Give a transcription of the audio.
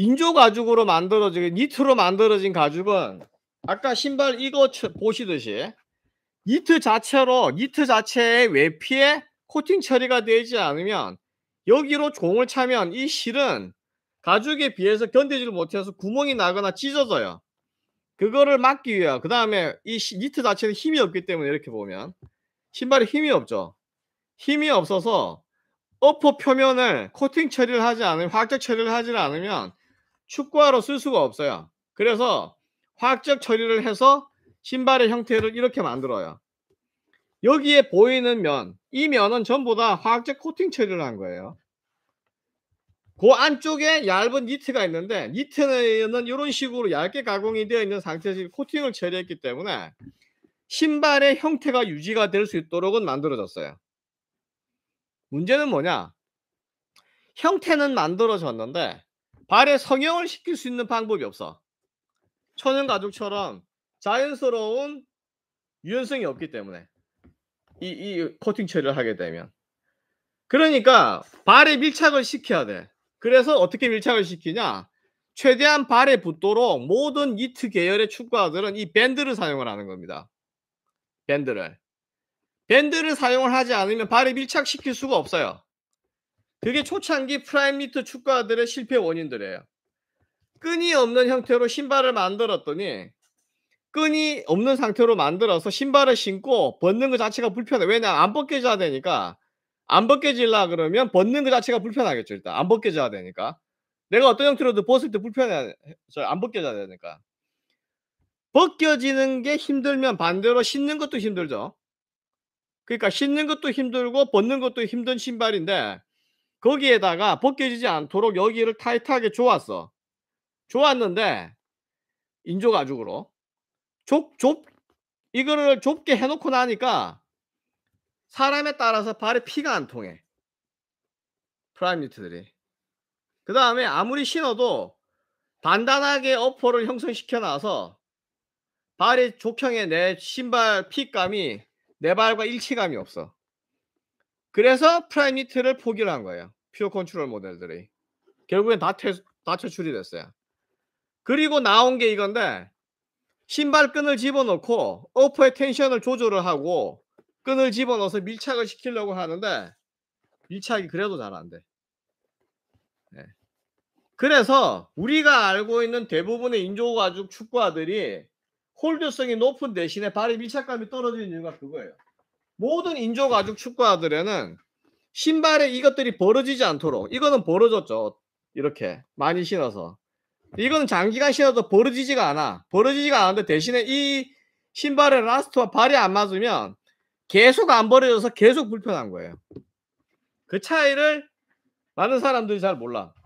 인조 가죽으로 만들어진 니트로 만들어진 가죽은 아까 신발 이거 보시듯이 니트 자체로 니트 자체의 외피에 코팅 처리가 되지 않으면 여기로 종을 차면 이 실은 가죽에 비해서 견디지를 못해서 구멍이 나거나 찢어져요. 그거를 막기 위해 그 다음에 이 니트 자체는 힘이 없기 때문에 이렇게 보면 신발에 힘이 없죠. 힘이 없어서 어퍼 표면을 코팅 처리를 하지 않으면 화학 적 처리를 하지 않으면 축구화로 쓸 수가 없어요. 그래서 화학적 처리를 해서 신발의 형태를 이렇게 만들어요. 여기에 보이는 면, 이 면은 전부 다 화학적 코팅 처리를 한 거예요. 그 안쪽에 얇은 니트가 있는데 니트는 이런 식으로 얇게 가공이 되어 있는 상태에서 코팅을 처리했기 때문에 신발의 형태가 유지가 될 수 있도록은 만들어졌어요. 문제는 뭐냐? 형태는 만들어졌는데 발에 성형을 시킬 수 있는 방법이 없어. 천연 가죽처럼 자연스러운 유연성이 없기 때문에 이, 이 코팅 처리를 하게 되면 그러니까 발에 밀착을 시켜야 돼. 그래서 어떻게 밀착을 시키냐? 최대한 발에 붙도록 모든 니트 계열의 축구화들은 이 밴드를 사용을 하는 겁니다. 밴드를. 밴드를 사용을 하지 않으면 발에 밀착시킬 수가 없어요. 그게 초창기 프라임리트 축구화들의 실패 원인들이에요. 끈이 없는 형태로 신발을 만들었더니 끈이 없는 상태로 만들어서 신발을 신고 벗는 것 자체가 불편해. 왜냐 안 벗겨져야 되니까 안 벗겨질라 그러면 벗는 것 자체가 불편하겠죠. 일단 안 벗겨져야 되니까 내가 어떤 형태로든 벗을 때 불편해. 안 벗겨져야 되니까 벗겨지는 게 힘들면 반대로 신는 것도 힘들죠. 그러니까 신는 것도 힘들고 벗는 것도 힘든 신발인데 거기에다가 벗겨지지 않도록 여기를 타이트하게 조았어. 조았는데 인조 가죽으로 좁좁 이거를 좁게 해놓고 나니까 사람에 따라서 발에 피가 안 통해. 프라임 니트들이. 그 다음에 아무리 신어도 단단하게 어퍼를 형성시켜 놔서 발의 조평에 내 신발 핏감이 내 발과 일치감이 없어. 그래서 프라이니트를 포기를 한 거예요. 퓨어 컨트롤 모델들이. 결국엔 다, 퇴, 다 퇴출이 됐어요. 그리고 나온 게 이건데 신발끈을 집어넣고 어퍼의 텐션을 조절을 하고 끈을 집어넣어서 밀착을 시키려고 하는데 밀착이 그래도 잘 안 돼. 네. 그래서 우리가 알고 있는 대부분의 인조가죽 축구화들이 홀드성이 높은 대신에 발의 밀착감이 떨어지는 이유가 그거예요. 모든 인조 가죽 축구화들에는 신발에 이것들이 벌어지지 않도록 이거는 벌어졌죠. 이렇게 많이 신어서 이거는 장기간 신어도 벌어지지가 않아. 벌어지지가 않는데 대신에 이 신발의 라스트와 발이 안 맞으면 계속 안 벌어져서 계속 불편한 거예요. 그 차이를 많은 사람들이 잘 몰라.